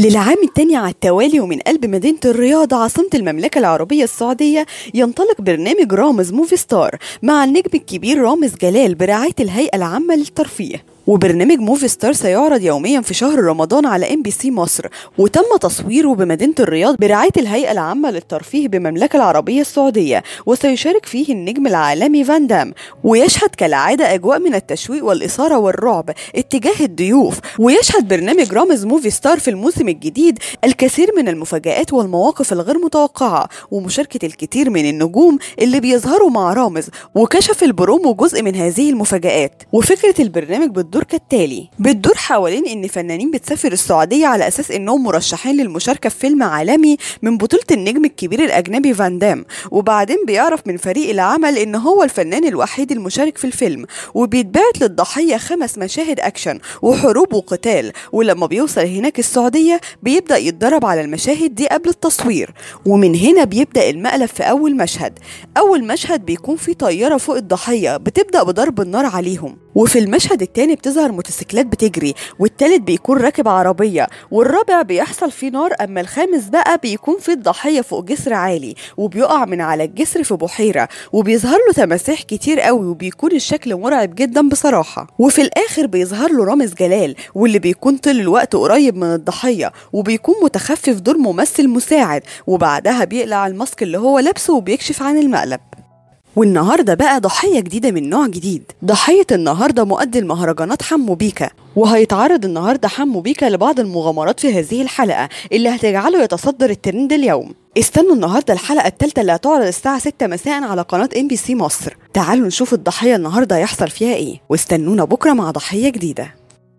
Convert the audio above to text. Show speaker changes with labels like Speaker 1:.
Speaker 1: للعام الثاني على التوالي ومن قلب مدينة الرياض عاصمة المملكة العربية السعودية ينطلق برنامج رامز موفي ستار مع النجم الكبير رامز جلال برعاية الهيئة العامة للترفيه وبرنامج موفي ستار سيعرض يوميا في شهر رمضان على ام بي سي مصر وتم تصويره بمدينه الرياض برعايه الهيئه العامه للترفيه بالمملكه العربيه السعوديه وسيشارك فيه النجم العالمي فان دام ويشهد كالعاده اجواء من التشويق والاثاره والرعب اتجاه الضيوف ويشهد برنامج رامز موفي ستار في الموسم الجديد الكثير من المفاجآت والمواقف الغير متوقعة ومشاركة الكثير من النجوم اللي بيظهروا مع رامز وكشف البرومو جزء من هذه المفاجآت وفكرة البرنامج بتدور كالتالي بتدور حوالين إن فنانين بتسافر السعودية على أساس إنهم مرشحين للمشاركة في فيلم عالمي من بطولة النجم الكبير الأجنبي فان دام وبعدين بيعرف من فريق العمل إن هو الفنان الوحيد المشارك في الفيلم وبيتبعت للضحية خمس مشاهد أكشن وحروب وقتال ولما بيوصل هناك السعودية بيبدأ يتدرب على المشاهد دي قبل التصوير ومن هنا بيبدأ المقلب في أول مشهد أول مشهد بيكون في طيارة فوق الضحية بتبدأ بضرب النار عليهم وفي المشهد التاني بتظهر موتوسيكلات بتجري والتالت بيكون راكب عربية والرابع بيحصل فيه نار أما الخامس بقى بيكون فيه الضحية فوق جسر عالي وبيقع من على الجسر في بحيرة وبيظهر له تماسيح كتير قوي وبيكون الشكل مرعب جدا بصراحة وفي الآخر بيظهر له رامز جلال واللي بيكون طول الوقت قريب من الضحية وبيكون متخفف دور ممثل مساعد وبعدها بيقلع الماسك اللي هو لابسه وبيكشف عن المقلب والنهارده بقى ضحيه جديده من نوع جديد ضحيه النهارده مؤدي المهرجانات حمو بيكا وهيتعرض النهارده حمو بيكا لبعض المغامرات في هذه الحلقه اللي هتجعله يتصدر الترند اليوم استنوا النهارده الحلقه الثالثه اللي هتعرض الساعه 6 مساء على قناه ام بي سي مصر تعالوا نشوف الضحيه النهارده هيحصل فيها ايه واستنونا بكره مع ضحيه جديده